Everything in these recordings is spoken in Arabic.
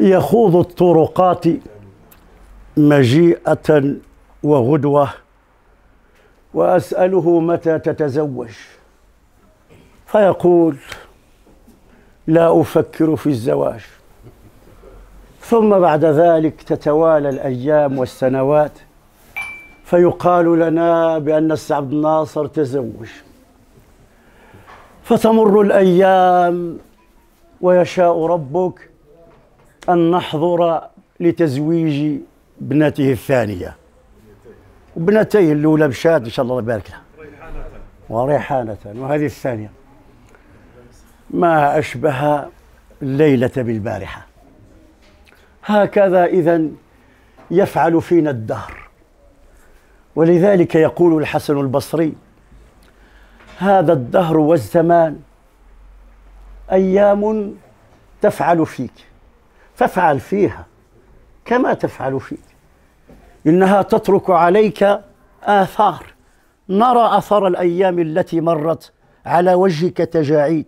يخوض الطرقات مجيئة وغدوة وأسأله متى تتزوج فيقول لا أفكر في الزواج ثم بعد ذلك تتوالى الأيام والسنوات فيقال لنا بأن السي عبد الناصر تزوج فتمر الأيام ويشاء ربك أن نحضر لتزويج ابنته الثانية وابنتيه الأولى مشات إن شاء الله يبارك لها وريحانة وهذه الثانية ما أشبه الليلة بالبارحة هكذا إذا يفعل فينا الدهر ولذلك يقول الحسن البصري هذا الدهر والزمان أيام تفعل فيك فافعل فيها كما تفعل فيك إنها تترك عليك آثار نرى أثر الأيام التي مرت على وجهك تجاعيد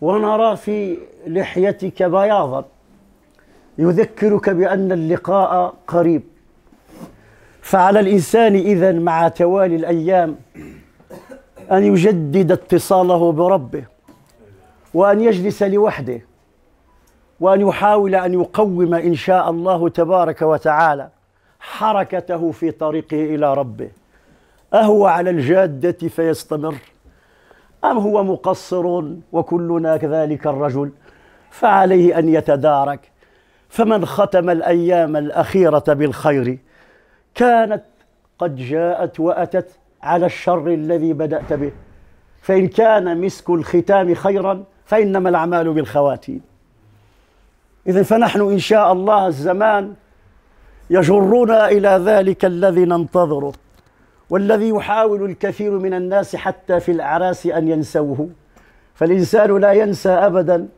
ونرى في لحيتك بياضا يذكرك بأن اللقاء قريب فعلى الإنسان إذا مع توالي الأيام أن يجدد اتصاله بربه وأن يجلس لوحده وأن يحاول أن يقوم إن شاء الله تبارك وتعالى حركته في طريقه إلى ربه أهو على الجادة فيستمر أم هو مقصر وكلنا كذلك الرجل فعليه أن يتدارك فمن ختم الأيام الأخيرة بالخير كانت قد جاءت وأتت على الشر الذي بدأت به فإن كان مسك الختام خيرا فإنما الأعمال بالخواتيم إذا فنحن إن شاء الله الزمان يجرنا إلى ذلك الذي ننتظره والذي يحاول الكثير من الناس حتى في الأعراس أن ينسوه فالإنسان لا ينسى أبدا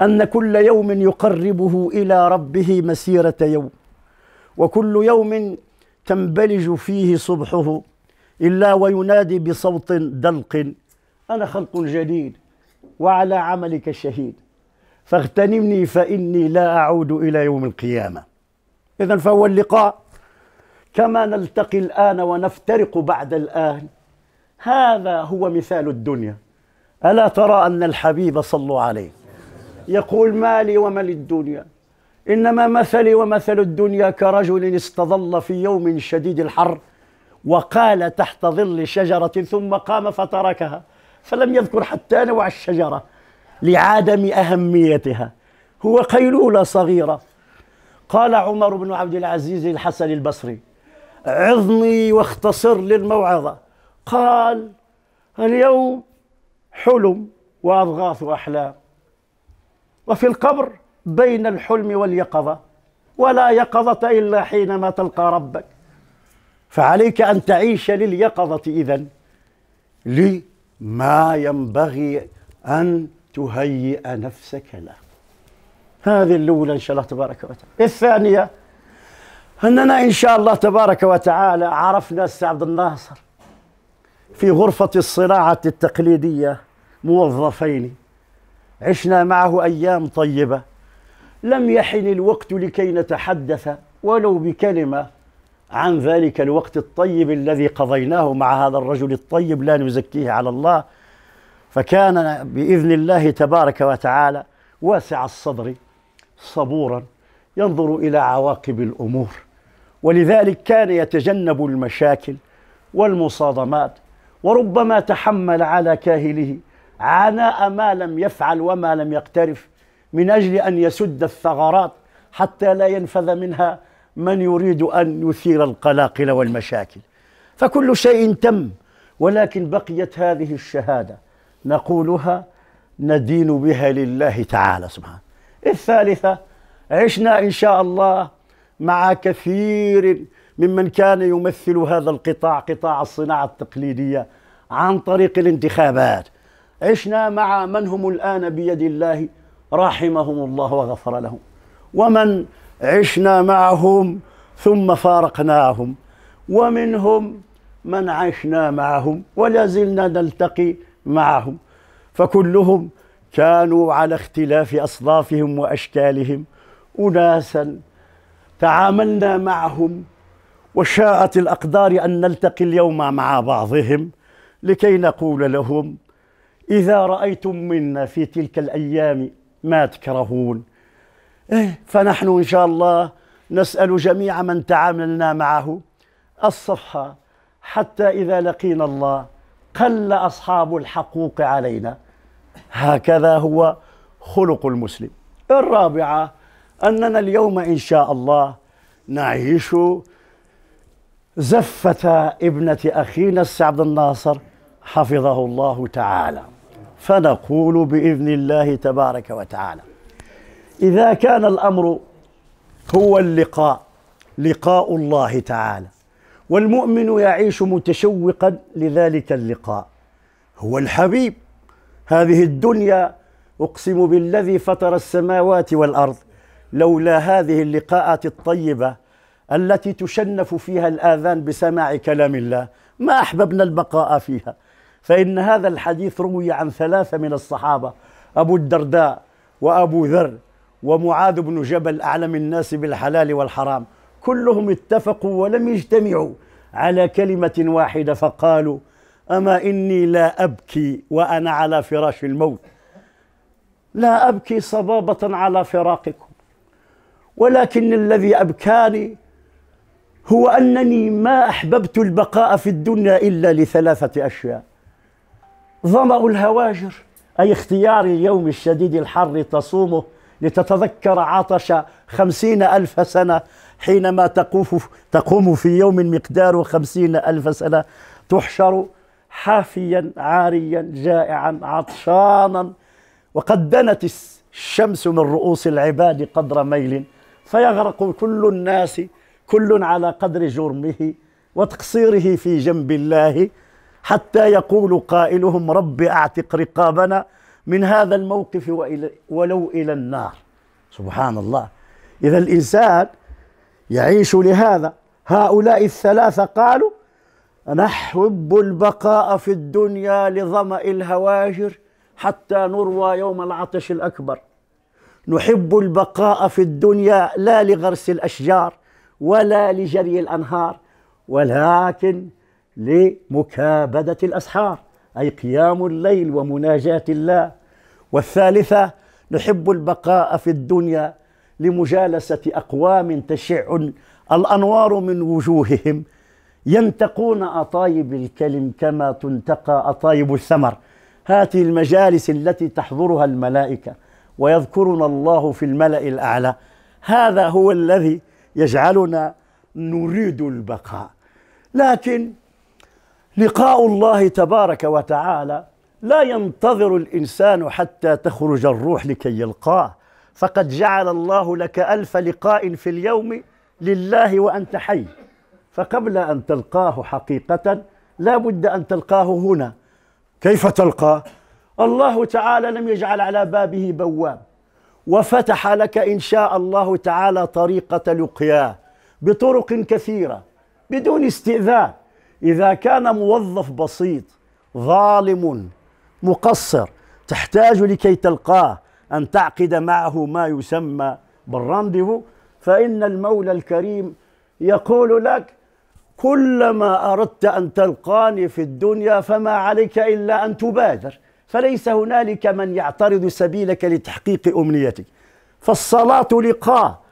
أن كل يوم يقربه إلى ربه مسيرة يوم وكل يوم تنبلج فيه صبحه إلا وينادي بصوت دلق أنا خلق جديد وعلى عملك شهيد فاغتنمني فإني لا أعود إلى يوم القيامة إذا فهو اللقاء كما نلتقي الآن ونفترق بعد الآن هذا هو مثال الدنيا ألا ترى أن الحبيب صلوا عليه يقول مالي وما للدنيا إنما مثلي ومثل الدنيا كرجل استظل في يوم شديد الحر وقال تحت ظل شجرة ثم قام فتركها فلم يذكر حتى نوع الشجرة لعدم أهميتها هو قيلولة صغيرة قال عمر بن عبد العزيز الحسن البصري عظني واختصر للموعظة قال اليوم حلم وأضغاث أحلام وفي القبر بين الحلم واليقظة ولا يقظة إلا حينما تلقى ربك فعليك أن تعيش لليقظة إذا لما ينبغي أن تهيئ نفسك له هذه الأولى إن شاء الله تبارك وتعالى الثانية أننا إن شاء الله تبارك وتعالى عرفنا السي عبد الناصر في غرفة الصناعة التقليدية موظفين عشنا معه أيام طيبة لم يحن الوقت لكي نتحدث ولو بكلمة عن ذلك الوقت الطيب الذي قضيناه مع هذا الرجل الطيب لا نزكيه على الله فكان باذن الله تبارك وتعالى واسع الصدر صبورا ينظر الى عواقب الامور ولذلك كان يتجنب المشاكل والمصادمات وربما تحمل على كاهله عناء ما لم يفعل وما لم يقترف من اجل ان يسد الثغرات حتى لا ينفذ منها من يريد ان يثير القلاقل والمشاكل فكل شيء تم ولكن بقيت هذه الشهاده نقولها ندين بها لله تعالى سبحانه الثالثة عشنا إن شاء الله مع كثير ممن كان يمثل هذا القطاع قطاع الصناعة التقليدية عن طريق الانتخابات عشنا مع من هم الآن بيد الله رحمهم الله وغفر لهم ومن عشنا معهم ثم فارقناهم ومنهم من عشنا معهم ولا زلنا نلتقي معهم فكلهم كانوا على اختلاف أصنافهم وأشكالهم أناسا تعاملنا معهم وشاءت الأقدار أن نلتقي اليوم مع بعضهم لكي نقول لهم إذا رأيتم منا في تلك الأيام ما تكرهون إيه، فنحن إن شاء الله نسأل جميع من تعاملنا معه الصفحة حتى إذا لقينا الله قل أصحاب الحقوق علينا هكذا هو خلق المسلم الرابعة أننا اليوم إن شاء الله نعيش زفة ابنة أخينا السي عبد الناصر حفظه الله تعالى فنقول بإذن الله تبارك وتعالى إذا كان الأمر هو اللقاء لقاء الله تعالى والمؤمن يعيش متشوقا لذلك اللقاء هو الحبيب هذه الدنيا اقسم بالذي فطر السماوات والارض لولا هذه اللقاءات الطيبه التي تشنف فيها الاذان بسماع كلام الله ما احببنا البقاء فيها فان هذا الحديث روي عن ثلاثه من الصحابه ابو الدرداء وابو ذر ومعاذ بن جبل اعلم الناس بالحلال والحرام كلهم اتفقوا ولم يجتمعوا على كلمة واحدة فقالوا أما إني لا أبكي وأنا على فراش الموت لا أبكي صبابة على فراقكم ولكن الذي أبكاني هو أنني ما أحببت البقاء في الدنيا إلا لثلاثة أشياء ظمأ الهواجر أي اختيار اليوم الشديد الحر تصومه لتتذكر عطش خمسين ألف سنة حينما تقوف تقوم في يوم مقدار خمسين ألف سنة تحشر حافيا عاريا جائعا عطشانا وقد دنت الشمس من رؤوس العباد قدر ميل فيغرق كل الناس كل على قدر جرمه وتقصيره في جنب الله حتى يقول قائلهم رب اعتق رقابنا من هذا الموقف وإلى ولو إلى النار سبحان الله إذا الإنسان يعيش لهذا هؤلاء الثلاثة قالوا نحب البقاء في الدنيا لظمأ الهواجر حتى نروى يوم العطش الأكبر نحب البقاء في الدنيا لا لغرس الأشجار ولا لجري الأنهار ولكن لمكابدة الأسحار أي قيام الليل ومناجاة الله والثالثة نحب البقاء في الدنيا لمجالسة أقوام تشع الأنوار من وجوههم ينتقون أطايب الكلم كما تنتقى أطايب الثمر هاته المجالس التي تحضرها الملائكة ويذكرنا الله في الملأ الأعلى هذا هو الذي يجعلنا نريد البقاء لكن لقاء الله تبارك وتعالى لا ينتظر الانسان حتى تخرج الروح لكي يلقاه فقد جعل الله لك الف لقاء في اليوم لله وانت حي فقبل ان تلقاه حقيقه لا بد ان تلقاه هنا كيف تلقاه الله تعالى لم يجعل على بابه بواب وفتح لك ان شاء الله تعالى طريقه لقياه بطرق كثيره بدون استئذان إذا كان موظف بسيط ظالم مقصر تحتاج لكي تلقاه أن تعقد معه ما يسمى بالرانديفو فإن المولى الكريم يقول لك كلما أردت أن تلقاني في الدنيا فما عليك إلا أن تبادر فليس هنالك من يعترض سبيلك لتحقيق أمنيتك فالصلاة لقاء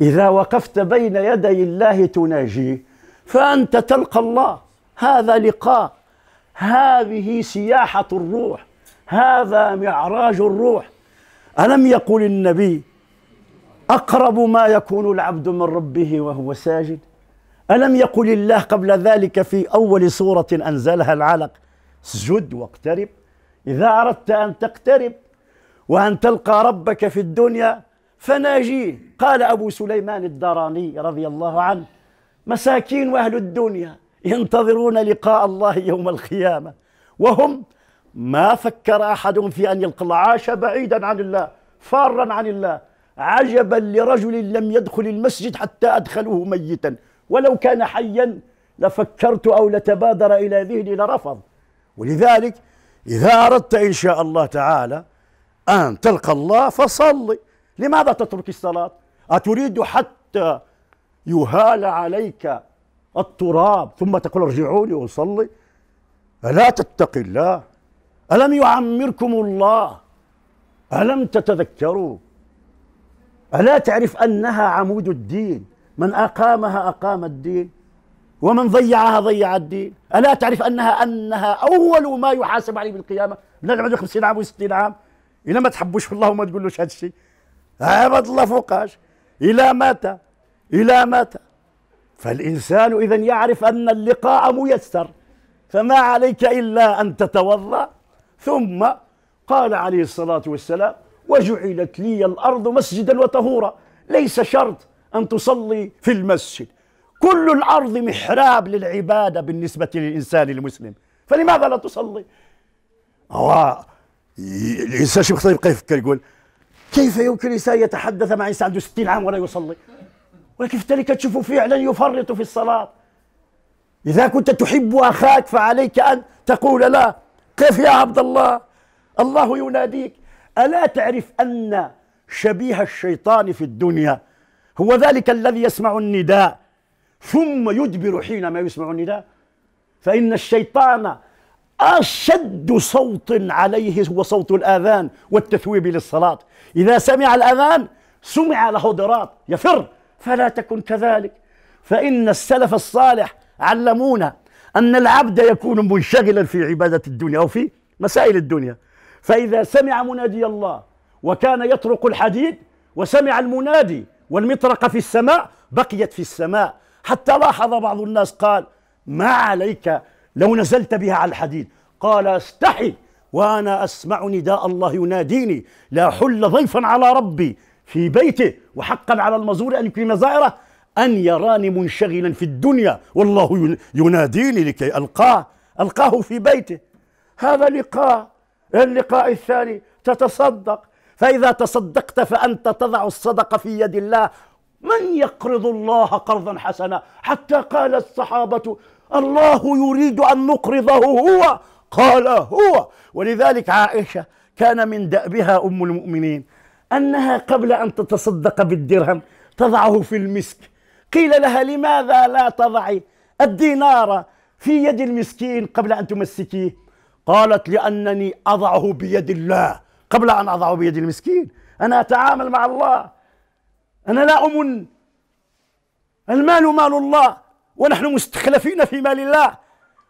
إذا وقفت بين يدي الله تناجيه فأنت تلقى الله هذا لقاء هذه سياحة الروح هذا معراج الروح ألم يقل النبي أقرب ما يكون العبد من ربه وهو ساجد ألم يقل الله قبل ذلك في أول سورة أنزلها العلق اسجد واقترب إذا أردت أن تقترب وأن تلقى ربك في الدنيا فناجيه قال أبو سليمان الدراني رضي الله عنه مساكين وأهل الدنيا ينتظرون لقاء الله يوم القيامة وهم ما فكر أحدهم في أن يلقى الله عاش بعيدا عن الله فارا عن الله عجبا لرجل لم يدخل المسجد حتى أدخلوه ميتا ولو كان حيا لفكرت أو لتبادر إلى ذهني لرفض ولذلك إذا أردت إن شاء الله تعالى أن تلقى الله فصلي لماذا تترك الصلاة؟ أتريد حتى يهال عليك التراب ثم تقول ارجعوا وصلي ألا تتقي الله ألم يعمركم الله ألم تتذكروا ألا تعرف أنها عمود الدين من أقامها أقام الدين ومن ضيعها ضيع الدين ألا تعرف أنها أنها أول ما يحاسب عليه بالقيامة بنادم 50 عام و60 عام إلا ما تحبوش في الله وما تقولوش هذا الشيء عبد الله فوقاش إلى متى إلى متى فالإنسان إذا يعرف أن اللقاء ميسر فما عليك إلا أن تتوضأ ثم قال عليه الصلاة والسلام وجعلت لي الأرض مسجدا وطهورا ليس شرط أن تصلي في المسجد كل الأرض محراب للعبادة بالنسبة للإنسان المسلم فلماذا لا تصلي هو الإنسان شيخ طيب كيف يقول كيف يمكن الإنسان يتحدث مع إنسان عنده 60 عام ولا يصلي ولكن في التالي كتشوفوا فعلا يفرط في الصلاة إذا كنت تحب أخاك فعليك أن تقول لا كيف يا عبد الله الله يناديك ألا تعرف أن شبيه الشيطان في الدنيا هو ذلك الذي يسمع النداء ثم يدبر حينما يسمع النداء فإن الشيطان أشد صوت عليه هو صوت الآذان والتثويب للصلاة إذا سمع الأذان سمع له درات يفر فلا تكن كذلك فإن السلف الصالح علمونا أن العبد يكون منشغلا في عبادة الدنيا أو في مسائل الدنيا فإذا سمع منادي الله وكان يطرق الحديد وسمع المنادي والمطرقة في السماء بقيت في السماء حتى لاحظ بعض الناس قال ما عليك لو نزلت بها على الحديد قال استحي وأنا أسمع نداء الله يناديني لا حل ضيفا على ربي في بيته وحقا على المزور أن يكرم زائره أن يراني منشغلا في الدنيا والله يناديني لكي ألقاه ألقاه في بيته هذا لقاء اللقاء الثاني تتصدق فإذا تصدقت فأنت تضع الصدقة في يد الله من يقرض الله قرضا حسنا حتى قال الصحابة الله يريد أن نقرضه هو قال هو ولذلك عائشة كان من دأبها أم المؤمنين أنها قبل أن تتصدق بالدرهم تضعه في المسك قيل لها لماذا لا تضعي الدينار في يد المسكين قبل أن تمسكيه قالت لأنني أضعه بيد الله قبل أن أضعه بيد المسكين أنا أتعامل مع الله أنا لا أمن المال مال الله ونحن مستخلفين في مال الله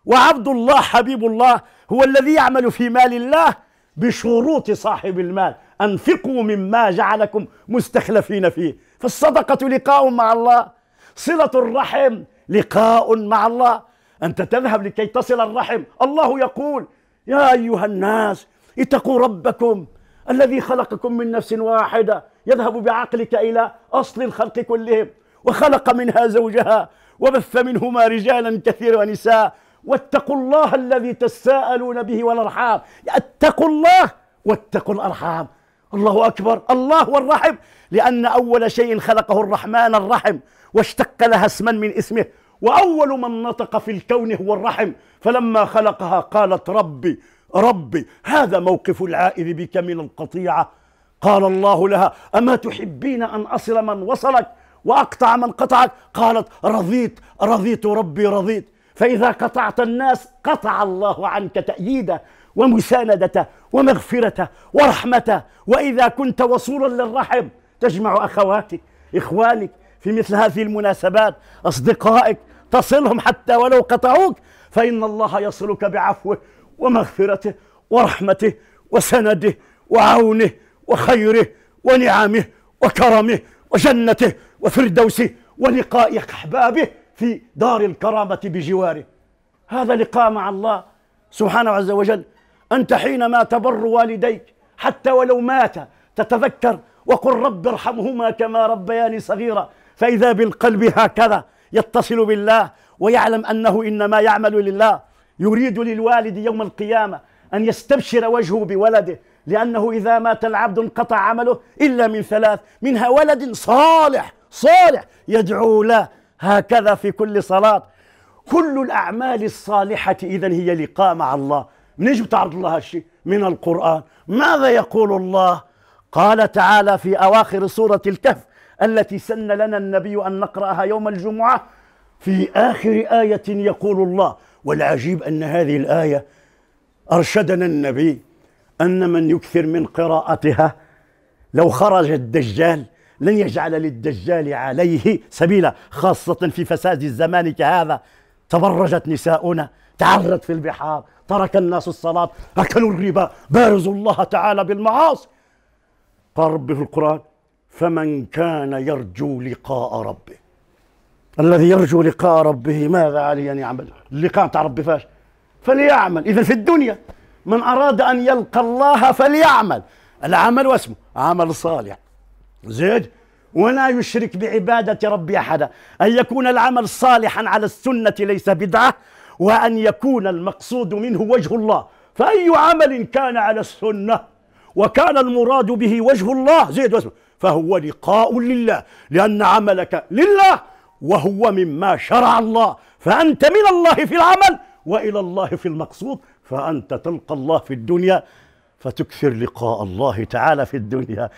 وعبد الله حبيب الله هو الذي يعمل في مال الله بشروط صاحب المال أنفقوا مما جعلكم مستخلفين فيه فالصدقة لقاء مع الله صلة الرحم لقاء مع الله أنت تذهب لكي تصل الرحم الله يقول يا أيها الناس اتقوا ربكم الذي خلقكم من نفس واحدة يذهب بعقلك إلى أصل الخلق كلهم وخلق منها زوجها وبث منهما رجالا كثيرا ونساء واتقوا الله الذي تساءلون به والأرحام اتقوا الله واتقوا الأرحام الله أكبر الله والرحم لأن أول شيء خلقه الرحمن الرحم واشتق لها اسما من اسمه وأول من نطق في الكون هو الرحم فلما خلقها قالت ربي ربي هذا موقف العائد بك من القطيعة قال الله لها أما تحبين أن أصل من وصلك وأقطع من قطعك قالت رضيت رضيت ربي رضيت فإذا قطعت الناس قطع الله عنك تأييده ومساندته ومغفرته ورحمته وإذا كنت وصولا للرحم تجمع أخواتك إخوانك في مثل هذه المناسبات أصدقائك تصلهم حتى ولو قطعوك فإن الله يصلك بعفوه ومغفرته ورحمته وسنده وعونه وخيره ونعمه وكرمه وجنته وفردوسه ولقاء أحبابه في دار الكرامة بجواره هذا لقاء مع الله سبحانه عز وجل أنت حينما تبر والديك حتى ولو مات تتذكر وقل رب ارحمهما كما ربياني صغيرا فإذا بالقلب هكذا يتصل بالله ويعلم أنه إنما يعمل لله يريد للوالد يوم القيامة أن يستبشر وجهه بولده لأنه إذا مات العبد انقطع عمله إلا من ثلاث منها ولد صالح صالح يدعو له هكذا في كل صلاة كل الأعمال الصالحة إذا هي لقاء مع الله منين بتعرض الله هالشيء من القرآن ماذا يقول الله قال تعالى في أواخر سورة الكهف التي سن لنا النبي أن نقرأها يوم الجمعة في آخر آية يقول الله والعجيب أن هذه الآية أرشدنا النبي أن من يكثر من قراءتها لو خرج الدجال لن يجعل للدجال عليه سبيلا خاصة في فساد الزمان كهذا تبرجت نساؤنا تعرت في البحار ترك الناس الصلاة أكلوا الربا بارزوا الله تعالى بالمعاصي قال ربي في القرآن فمن كان يرجو لقاء ربه الذي يرجو لقاء ربه ماذا عليه أن يعمل اللقاء بتاع ربي فاش فليعمل إذا في الدنيا من أراد أن يلقى الله فليعمل العمل واسمه عمل صالح زيد ولا يشرك بعبادة ربي أحدا أن يكون العمل صالحا على السنة ليس بدعة وأن يكون المقصود منه وجه الله فأي عمل كان على السنة وكان المراد به وجه الله زيد واسمه فهو لقاء لله لأن عملك لله وهو مما شرع الله فأنت من الله في العمل وإلى الله في المقصود فأنت تلقى الله في الدنيا فتكثر لقاء الله تعالى في الدنيا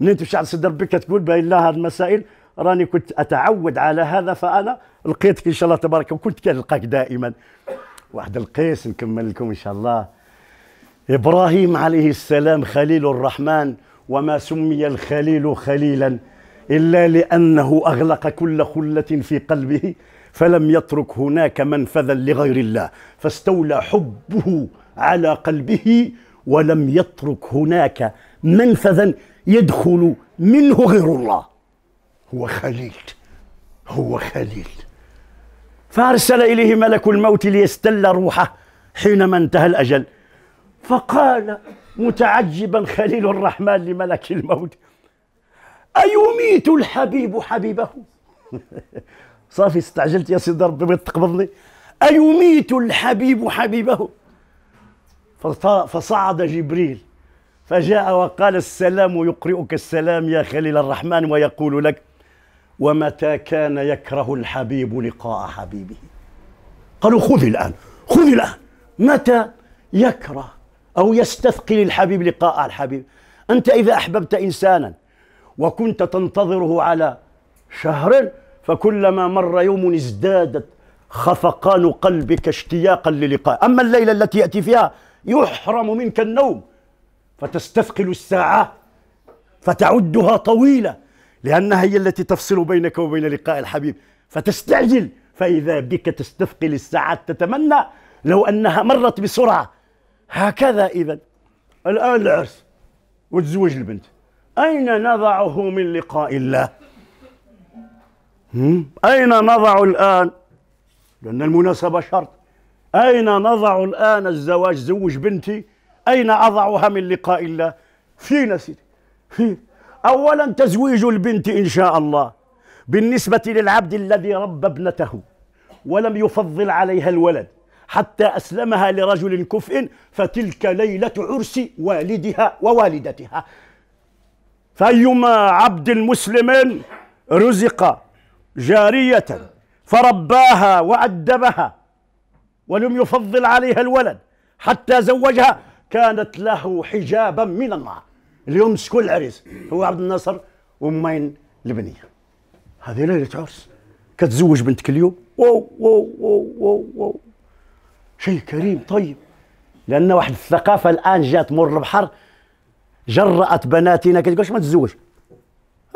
من انت مش عارف ربك تقول بإلا هذه المسائل راني كنت اتعود على هذا فانا لقيتك ان شاء الله تبارك وكنت كنلقاك دائما واحد القيس نكمل لكم ان شاء الله ابراهيم عليه السلام خليل الرحمن وما سمي الخليل خليلا الا لانه اغلق كل خله في قلبه فلم يترك هناك منفذا لغير الله فاستولى حبه على قلبه ولم يترك هناك منفذا يدخل منه غير الله هو خليل هو خليل فأرسل إليه ملك الموت ليستل روحه حينما انتهى الأجل فقال متعجبا خليل الرحمن لملك الموت أيميت الحبيب حبيبه صافي استعجلت يا سيدي ربي بغيت تقبضني أيميت الحبيب حبيبه فصعد جبريل فجاء وقال السلام يقرئك السلام يا خليل الرحمن ويقول لك ومتى كان يكره الحبيب لقاء حبيبه قالوا خذ الآن خذ الآن متى يكره أو يستثقل الحبيب لقاء الحبيب أنت إذا أحببت إنسانا وكنت تنتظره على شهر فكلما مر يوم ازدادت خفقان قلبك اشتياقا للقاء أما الليلة التي يأتي فيها يحرم منك النوم فتستثقل الساعة فتعدها طويلة لأنها هي التي تفصل بينك وبين لقاء الحبيب فتستعجل فإذا بك تستثقل الساعات تتمنى لو أنها مرت بسرعة هكذا إذا الآن العرس وتزوج البنت أين نضعه من لقاء الله أين نضع الآن لأن المناسبة شرط أين نضع الآن الزواج زوج بنتي أين أضعها من لقاء الله فين سيدي فين أولا تزويج البنت إن شاء الله بالنسبة للعبد الذي ربى ابنته ولم يفضل عليها الولد حتى أسلمها لرجل كفء فتلك ليلة عرس والدها ووالدتها فأيما عبد مسلم رزق جارية فرباها وأدبها ولم يفضل عليها الولد حتى زوجها كانت له حجابا من النار اليوم شكون العريس هو عبد الناصر ومين البنيه هذه ليله عرس كتزوج بنتك اليوم واو واو واو واو, واو. شيء كريم طيب لان واحد الثقافه الان جات مر البحر جرأت بناتنا كتقول ما تزوج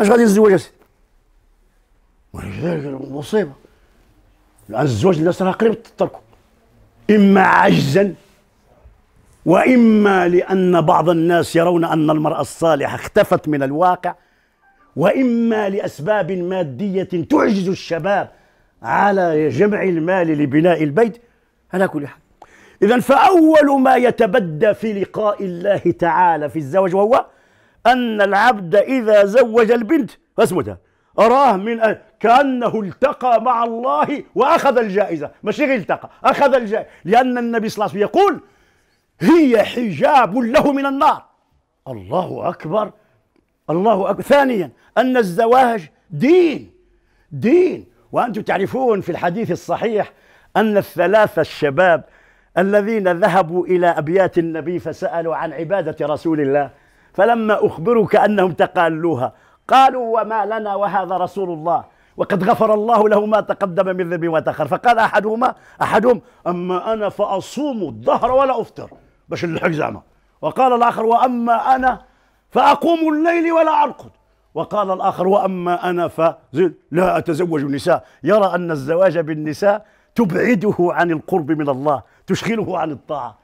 اش غادي نتزوج ولذلك مصيبه الان الزواج الناس راه قريب تتركوا اما عجزا واما لان بعض الناس يرون ان المراه الصالحه اختفت من الواقع واما لاسباب ماديه تعجز الشباب على جمع المال لبناء البيت على كل حال اذا فاول ما يتبدى في لقاء الله تعالى في الزواج وهو ان العبد اذا زوج البنت اسمتها اراه من أ... كانه التقى مع الله واخذ الجائزه ماشي غير التقى اخذ الجائزه لان النبي صلى الله عليه وسلم يقول هي حجاب له من النار الله أكبر الله أكبر ثانيا أن الزواج دين دين وأنتم تعرفون في الحديث الصحيح أن الثلاثة الشباب الذين ذهبوا إلى أبيات النبي فسألوا عن عبادة رسول الله فلما أخبروا كأنهم تقالوها قالوا وما لنا وهذا رسول الله وقد غفر الله له ما تقدم من ذنب وتأخر فقال أحدهما أحدهم أما أنا فأصوم الظهر ولا أفطر باش نلحق زعما وقال الاخر واما انا فاقوم الليل ولا ارقد وقال الاخر واما انا فزد لا اتزوج النساء يرى ان الزواج بالنساء تبعده عن القرب من الله تشغله عن الطاعه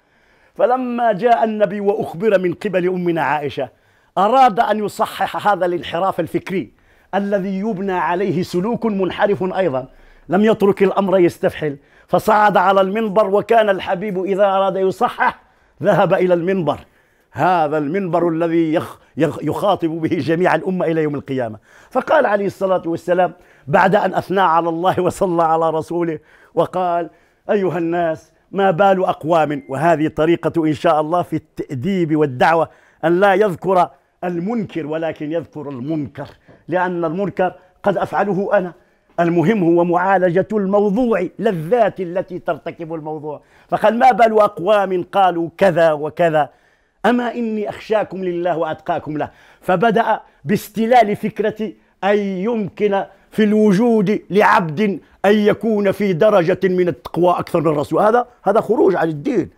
فلما جاء النبي واخبر من قبل امنا عائشه اراد ان يصحح هذا الانحراف الفكري الذي يبنى عليه سلوك منحرف ايضا لم يترك الامر يستفحل فصعد على المنبر وكان الحبيب اذا اراد يصحح ذهب إلى المنبر هذا المنبر الذي يخ يخ يخاطب به جميع الأمة إلى يوم القيامة فقال عليه الصلاة والسلام بعد أن أثنى على الله وصلى على رسوله وقال أيها الناس ما بال أقوام وهذه طريقة إن شاء الله في التأديب والدعوة أن لا يذكر المنكر ولكن يذكر المنكر لأن المنكر قد أفعله أنا المهم هو معالجة الموضوع للذات التي ترتكب الموضوع فقال ما بال أقوام قالوا كذا وكذا أما إني أخشاكم لله وأتقاكم له فبدأ باستلال فكرة أن يمكن في الوجود لعبد أن يكون في درجة من التقوى أكثر من الرسول هذا هذا خروج عن الدين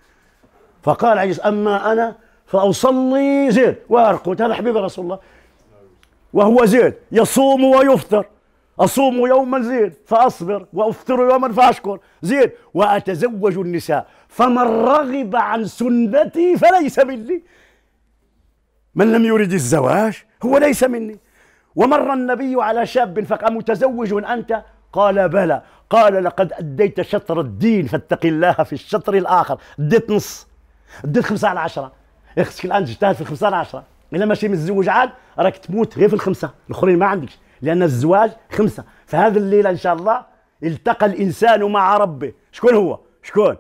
فقال عيسى أما أنا فأصلي زيد وأرقد هذا حبيب رسول الله وهو زيد يصوم ويفطر أصوم يوما زين فأصبر وأفطر يوما فأشكر زين وأتزوج النساء فمن رغب عن سنتي فليس مني من لم يرد الزواج هو ليس مني ومر النبي على شاب فقال متزوج أنت قال بلى قال لقد أديت شطر الدين فاتق الله في الشطر الآخر اديت نص اديت خمسة على عشرة يا اختك الآن تجتهد في الخمسة على عشرة إلا ماشي متزوج عاد راك تموت غير في الخمسة الآخرين ما عندكش لان الزواج خمسه فهذه الليله ان شاء الله التقى الانسان مع ربه شكون هو شكون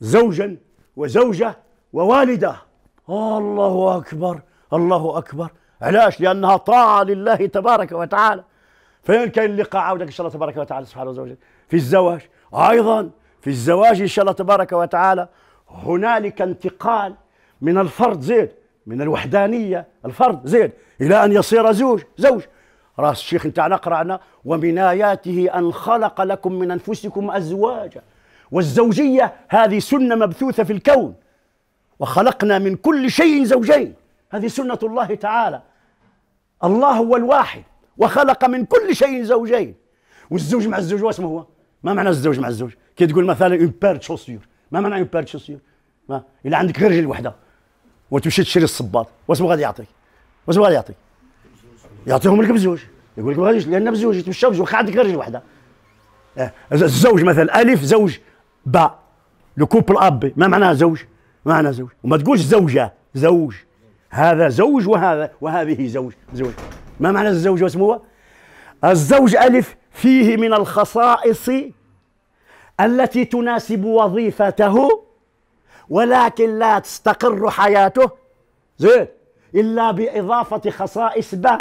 زوجا وزوجه ووالده الله اكبر الله اكبر علاش لانها طاعه لله تبارك وتعالى فين كاين اللقاء عاودك ان شاء الله تبارك وتعالى سبحانه وتعالى في الزواج ايضا في الزواج ان شاء الله تبارك وتعالى هنالك انتقال من الفرد زيد من الوحدانيه الفرد زيد الى ان يصير زوج زوج راس الشيخ نتاعنا قرانا ومن آياته أن خلق لكم من أنفسكم أزواجا والزوجية هذه سنة مبثوثة في الكون وخلقنا من كل شيء زوجين هذه سنة الله تعالى الله هو الواحد وخلق من كل شيء زوجين والزوج مع الزوج واسمه هو ما معنى الزوج مع الزوج كي تقول مثلا اون بير تشوسيور ما معنى اون بير تشوسيور ما الا عندك غير رجل وحده وتمشي تشري الصباط واسمو غادي يعطيك واسمو غادي يعطيك يعطيهم لك بزوج يقول لك ما غاديش لان بزوج يتمشى بزوج عندك رجل وحده آه. الزوج مثلا الف زوج باء لو كوبل اب ما معناها زوج ما معناها زوج وما تقولش زوجه زوج هذا زوج وهذا وهذه زوج زوج ما معنى الزوج واسمه الزوج ألف فيه من الخصائص التي تناسب وظيفته ولكن لا تستقر حياته زين إلا بإضافة خصائص باء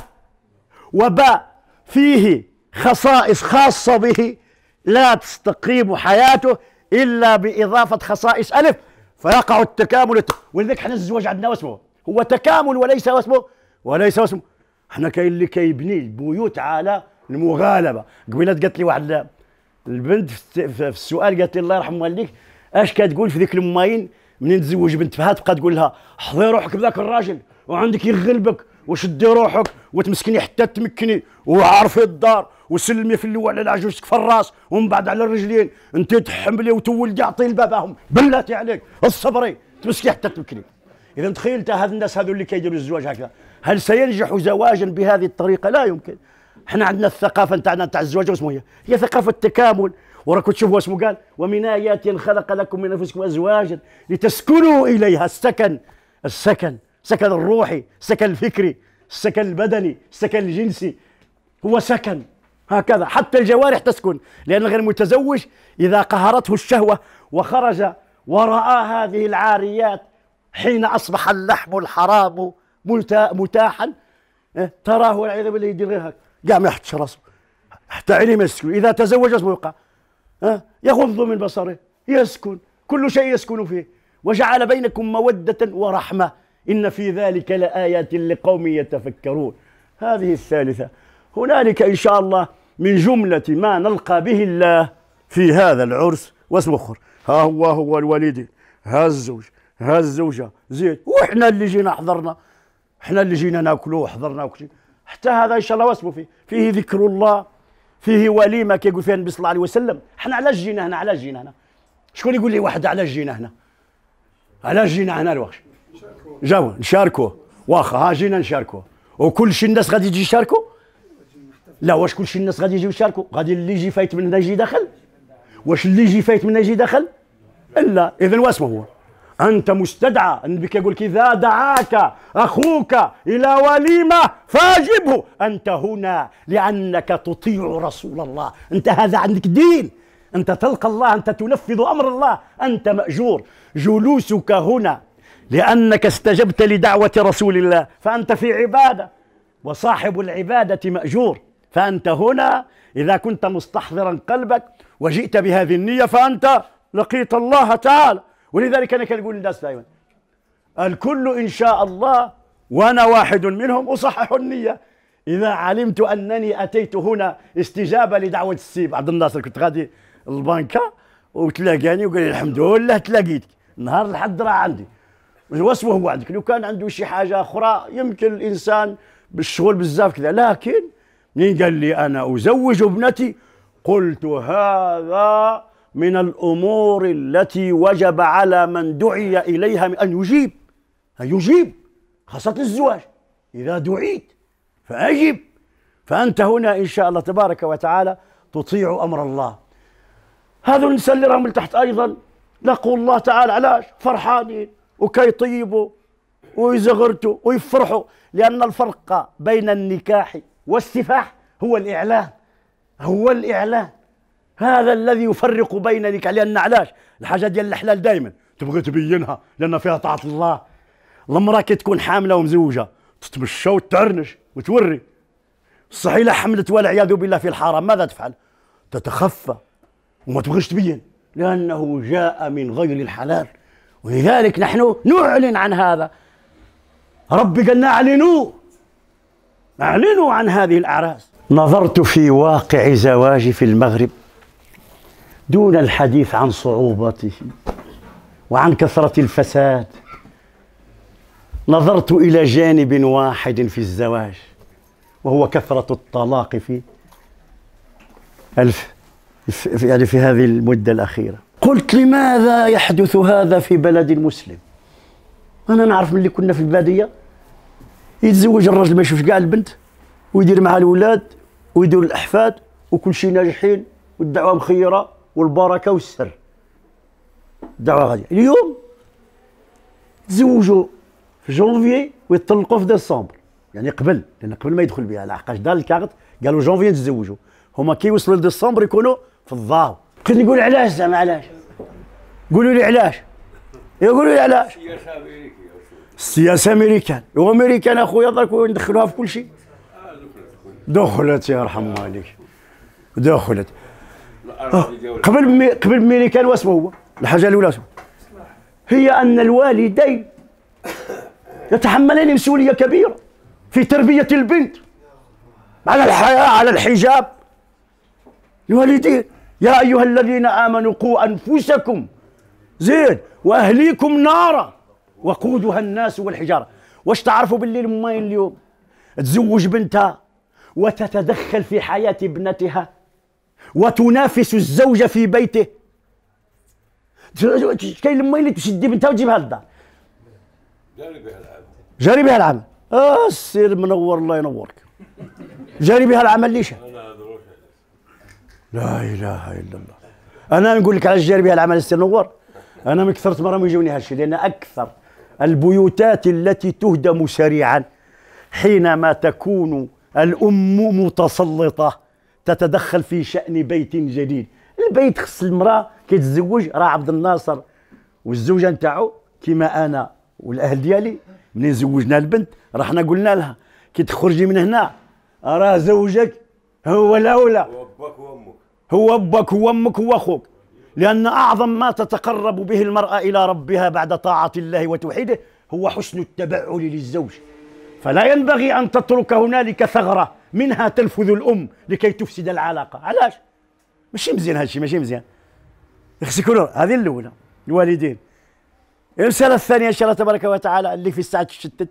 وباء فيه خصائص خاصة به لا تستقيم حياته إلا بإضافة خصائص ألف فيقع التكامل ولذلك احنا الزواج عندنا واسمه هو تكامل وليس واسمه وليس واسمه احنا كاين اللي كيبني البيوت على المغالبه قبيلات قالت لي واحد البنت في السؤال قالت لي الله يرحم والديك اش كتقول في ذيك الماين منين تزوج بنت فهاد تبقى تقول لها حضي روحك بذاك الراجل وعندك يغلبك وشدي روحك وتمسكني حتى تمكني وعارفي الدار وسلمي في الاول على عجوزك في الراس ومن بعد على الرجلين انت تحملي وتولدي اعطي لباباهم بلاتي عليك الصبري تمسكي حتى تمكني اذا تخيل انت هاد الناس هذو اللي كيديروا الزواج هكذا هل سينجح زواجا بهذه الطريقه لا يمكن احنا عندنا الثقافه نتاعنا نتاع الزواج واسمه هي هي ثقافه التكامل وراكم تشوفوا اسمه قال ومن ايات خلق لكم من انفسكم ازواجا لتسكنوا اليها السكن السكن السكن الروحي السكن الفكري السكن البدني السكن الجنسي هو سكن هكذا حتى الجوارح تسكن لأن غير المتزوج إذا قهرته الشهوة وخرج ورأى هذه العاريات حين أصبح اللحم الحرام متاحا إيه، تراه والعياذ بالله يدير غير هكذا قام يحتش راسه حتى عيني ما يسكن إذا تزوج اسمه يقع إيه، يغض من بصره يسكن كل شيء يسكن فيه وجعل بينكم مودة ورحمة إن في ذلك لآيات لقوم يتفكرون هذه الثالثة هنالك إن شاء الله من جملة ما نلقى به الله في هذا العرس أخر ها هو هو الوالدين ها الزوج ها الزوجة زيد وإحنا اللي جينا حضرنا إحنا اللي جينا ناكلوه وحضرنا وكل حتى هذا إن شاء الله واسمه فيه فيه ذكر الله فيه وليمة كيقول فيها النبي صلى الله عليه وسلم إحنا علاش جينا هنا علاش جينا هنا شكون يقول لي واحد علاش جينا هنا علاش جينا هنا الوقت جاوا نشاركوه واخا ها جينا نشاركوه وكل شي الناس غادي تجي تشاركوا لا واش كل شي الناس غادي يجيو يشاركوا غادي اللي يجي فايت من هنا يجي داخل واش اللي يجي فايت من هنا يجي داخل الا اذا واسم هو انت مستدعى النبي كيقول لك اذا دعاك اخوك الى وليمه فاجبه انت هنا لانك تطيع رسول الله انت هذا عندك دين انت تلقى الله انت تنفذ امر الله انت ماجور جلوسك هنا لأنك استجبت لدعوة رسول الله فأنت في عبادة وصاحب العبادة مأجور فأنت هنا إذا كنت مستحضرا قلبك وجئت بهذه النية فأنت لقيت الله تعالى ولذلك أنا كنقول للناس دائما الكل إن شاء الله وأنا واحد منهم أصحح النية إذا علمت أنني أتيت هنا استجابة لدعوة السي عبد الناصر كنت غادي البنكة وتلاقاني وقال لي الحمد لله تلاقيتك نهار الحد راه عندي وصفه عندك لو كان عنده شي حاجه اخرى يمكن الانسان بالشغل بزاف كذا لكن منين قال لي انا ازوج ابنتي قلت هذا من الامور التي وجب على من دعي اليها ان يجيب ان يجيب خاصه الزواج اذا دعيت فاجب فانت هنا ان شاء الله تبارك وتعالى تطيع امر الله هذا الانسان اللي راهم تحت ايضا لقوا الله تعالى علاش فرحانين وكي يطيبوا ويزغرتوا ويفرحوا لأن الفرق بين النكاح والسفاح هو الإعلان هو الإعلان هذا الذي يفرق بين نكاح لأن علاش الحاجة ديال الحلال دائما تبغي تبينها لأن فيها طاعة الله المرأة كي تكون حاملة ومزوجة تتمشى وتعرنش وتوري صحيح لا حملت والعياذ بالله في الحرام ماذا تفعل تتخفى وما تبغيش تبين لأنه جاء من غير الحلال ولذلك نحن نعلن عن هذا ربي قالنا اعلنوا اعلنوا عن هذه الاعراس نظرت في واقع زواجي في المغرب دون الحديث عن صعوبته وعن كثره الفساد نظرت الى جانب واحد في الزواج وهو كثره الطلاق في الف يعني في هذه المده الاخيره قلت لماذا يحدث هذا في بلد مسلم انا نعرف ملي كنا في الباديه يتزوج الرجل ما يشوفش كاع البنت ويدير مع الاولاد ويدير الاحفاد وكل شيء ناجحين والدعوه مخيره والبركه والسر الدعوه غاديه اليوم تزوجوا في جونفي ويطلقوا في ديسمبر يعني قبل لان قبل ما يدخل بها لحقاش دار الكارت قالوا جونفي تزوجوا هما كي يوصلوا لديسمبر يكونوا في الضاو كنت نقول علاش زعما علاش قولوا لي علاش يا قولوا لي علاش السياسه امريكان وامريكان اخويا درك ندخلوها في كل شيء دخلت رحم والديك دخلت آه، قبل مي... قبل امريكان واسمه هو الحاجه الاولى هي ان الوالدين يتحملان مسؤوليه كبيره في تربيه البنت على الحياه على الحجاب الوالدين يا أيها الذين آمنوا قوا أنفسكم زين وأهليكم نارا وقودها الناس والحجارة واش تعرفوا باللي الماين اليوم تزوج بنتها وتتدخل في حياة ابنتها وتنافس الزوجة في بيته كاين الماين اللي تشدي بنتها وتجيبها للدار جاري بها العمل جاري بها العمل اه السير منور الله ينورك جاري بها العمل ليش لا اله الا الله انا نقول لك على الجاربي بها العمل السنوار انا من كثرت مره ما يجوني هالشيء لان اكثر البيوتات التي تهدم سريعا حينما تكون الام متسلطه تتدخل في شان بيت جديد البيت خص المراه كي تتزوج راه عبد الناصر والزوجه نتاعو كيما انا والاهل ديالي منين زوجنا البنت رحنا قلنا لها كي تخرجي من هنا راه زوجك هو الاولى وابك وامك هو أبك هو أمك هو أخوك لأن أعظم ما تتقرب به المرأة إلى ربها بعد طاعة الله وتوحيده هو حسن التبعل للزوج فلا ينبغي أن تترك هنالك ثغرة منها تلفذ الأم لكي تفسد العلاقة علاش؟ ماشي مزيان هادشي ماشي مزيان خصك هذه الأولى الوالدين الرسالة الثانية إن شاء الله تبارك وتعالى اللي في الساعة تشتت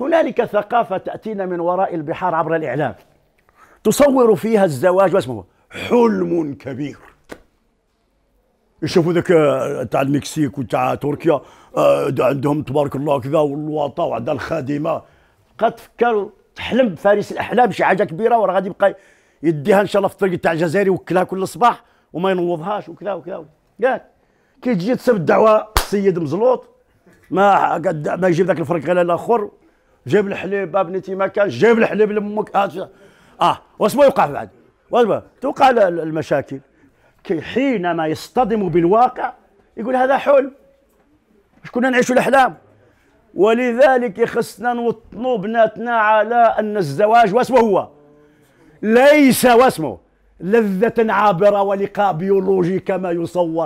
هنالك ثقافة تأتينا من وراء البحار عبر الإعلام تصور فيها الزواج واسمه حلم كبير يشوفوا ذاك آه، تاع المكسيك وتاع تركيا آه، عندهم تبارك الله كذا واللواطه وعندها الخادمه قد تفكر تحلم بفارس الاحلام شي حاجه كبيره وراه غادي يبقى يديها ان شاء الله في الطريق تاع الجزائر يوكلها كل صباح وما ينوضهاش وكذا وكذا قال كي تجي تسب الدعوه السيد مزلوط ما ما يجيب ذاك الفرق غير الاخر جاب الحليب ابنتي ما كانش جاب الحليب لامك اه, آه، واش ما يوقع بعد توقع المشاكل كي حينما يصطدم بالواقع يقول هذا حلم مش كنا نعيشوا الاحلام ولذلك خصنا نوطنوا بناتنا على ان الزواج واسمه هو ليس واسمه لذة عابرة ولقاء بيولوجي كما يصور